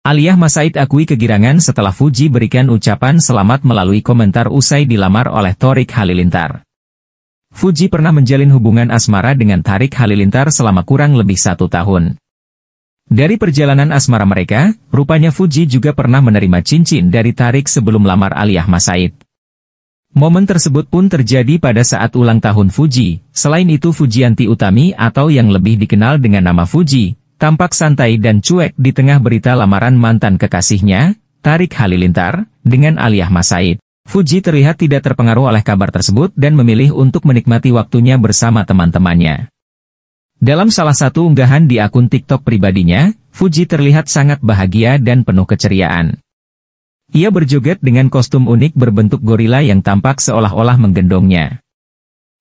Aliyah Masaid akui kegirangan setelah Fuji berikan ucapan selamat melalui komentar usai dilamar oleh Torik Halilintar. Fuji pernah menjalin hubungan asmara dengan Tarik Halilintar selama kurang lebih satu tahun. Dari perjalanan asmara mereka, rupanya Fuji juga pernah menerima cincin dari Tarik sebelum lamar Aliyah Masaid. Momen tersebut pun terjadi pada saat ulang tahun Fuji. Selain itu Fujianti Utami atau yang lebih dikenal dengan nama Fuji, tampak santai dan cuek di tengah berita lamaran mantan kekasihnya, Tarik Halilintar, dengan Aliyah Masaid. Fuji terlihat tidak terpengaruh oleh kabar tersebut dan memilih untuk menikmati waktunya bersama teman-temannya. Dalam salah satu unggahan di akun TikTok pribadinya, Fuji terlihat sangat bahagia dan penuh keceriaan. Ia berjoget dengan kostum unik berbentuk gorila yang tampak seolah-olah menggendongnya.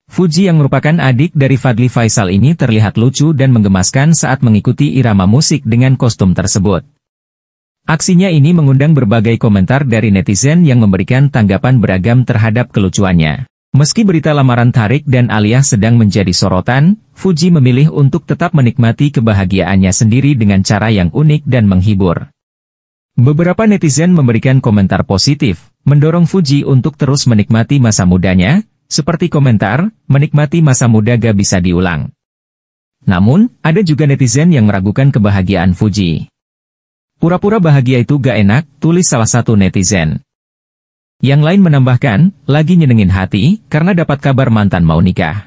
Fuji yang merupakan adik dari Fadli Faisal ini terlihat lucu dan menggemaskan saat mengikuti irama musik dengan kostum tersebut. Aksinya ini mengundang berbagai komentar dari netizen yang memberikan tanggapan beragam terhadap kelucuannya. Meski berita lamaran Tarik dan alia sedang menjadi sorotan, Fuji memilih untuk tetap menikmati kebahagiaannya sendiri dengan cara yang unik dan menghibur. Beberapa netizen memberikan komentar positif, mendorong Fuji untuk terus menikmati masa mudanya, seperti komentar, menikmati masa muda gak bisa diulang. Namun, ada juga netizen yang meragukan kebahagiaan Fuji. Pura-pura bahagia itu gak enak, tulis salah satu netizen. Yang lain menambahkan, lagi nyenengin hati, karena dapat kabar mantan mau nikah.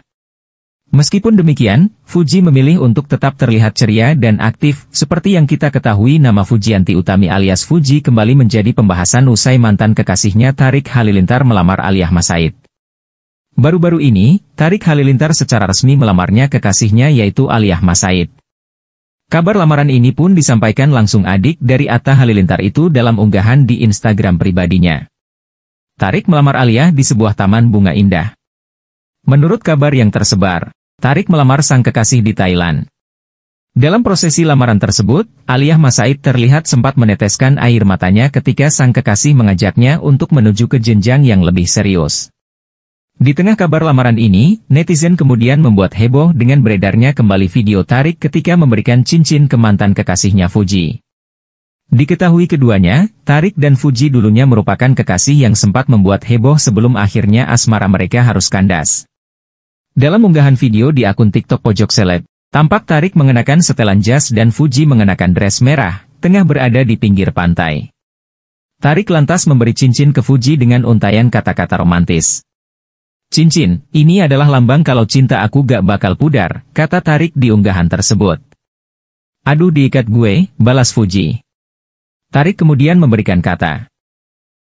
Meskipun demikian, Fuji memilih untuk tetap terlihat ceria dan aktif, seperti yang kita ketahui nama Fujianti Utami alias Fuji kembali menjadi pembahasan usai mantan kekasihnya Tarik Halilintar melamar Aliyah Masaid. Baru-baru ini, Tarik Halilintar secara resmi melamarnya kekasihnya yaitu Aliyah Masaid. Kabar lamaran ini pun disampaikan langsung adik dari Atta Halilintar itu dalam unggahan di Instagram pribadinya. Tarik melamar Aliyah di sebuah taman bunga indah. Menurut kabar yang tersebar, Tarik melamar sang kekasih di Thailand. Dalam prosesi lamaran tersebut, Aliyah Masaid terlihat sempat meneteskan air matanya ketika sang kekasih mengajaknya untuk menuju ke jenjang yang lebih serius. Di tengah kabar lamaran ini, netizen kemudian membuat heboh dengan beredarnya kembali video tarik ketika memberikan cincin ke mantan kekasihnya Fuji. Diketahui keduanya, Tarik dan Fuji dulunya merupakan kekasih yang sempat membuat heboh sebelum akhirnya asmara mereka harus kandas. Dalam unggahan video di akun TikTok Pojok Seleb, tampak Tarik mengenakan setelan jas dan Fuji mengenakan dress merah, tengah berada di pinggir pantai. Tarik lantas memberi cincin ke Fuji dengan untayan kata-kata romantis. Cincin, ini adalah lambang kalau cinta aku gak bakal pudar, kata Tarik di unggahan tersebut. Aduh diikat gue, balas Fuji. Tarik kemudian memberikan kata.